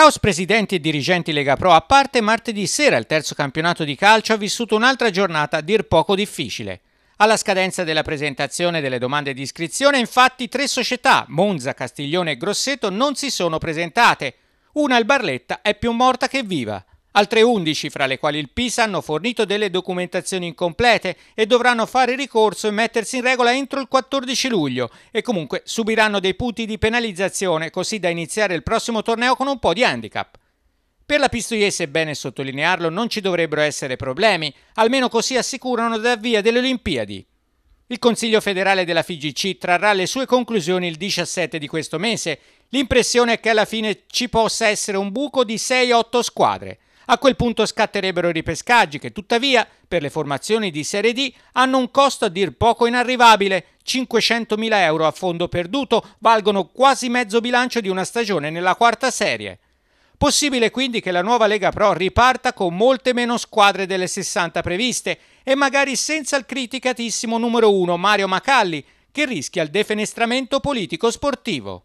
Caos presidenti e dirigenti Lega Pro a parte, martedì sera il terzo campionato di calcio ha vissuto un'altra giornata dir poco difficile. Alla scadenza della presentazione delle domande di iscrizione, infatti, tre società, Monza, Castiglione e Grosseto, non si sono presentate. Una, il Barletta, è più morta che viva. Altre 11, fra le quali il Pisa, hanno fornito delle documentazioni incomplete e dovranno fare ricorso e mettersi in regola entro il 14 luglio e comunque subiranno dei punti di penalizzazione così da iniziare il prossimo torneo con un po' di handicap. Per la Pistoiese, è bene sottolinearlo, non ci dovrebbero essere problemi, almeno così assicurano dal via delle Olimpiadi. Il Consiglio federale della FIGC trarrà le sue conclusioni il 17 di questo mese. L'impressione è che alla fine ci possa essere un buco di 6-8 squadre. A quel punto scatterebbero i ripescaggi che tuttavia per le formazioni di Serie D hanno un costo a dir poco inarrivabile. 500.000 euro a fondo perduto valgono quasi mezzo bilancio di una stagione nella quarta serie. Possibile quindi che la nuova Lega Pro riparta con molte meno squadre delle 60 previste e magari senza il criticatissimo numero 1 Mario Macalli, che rischia il defenestramento politico-sportivo.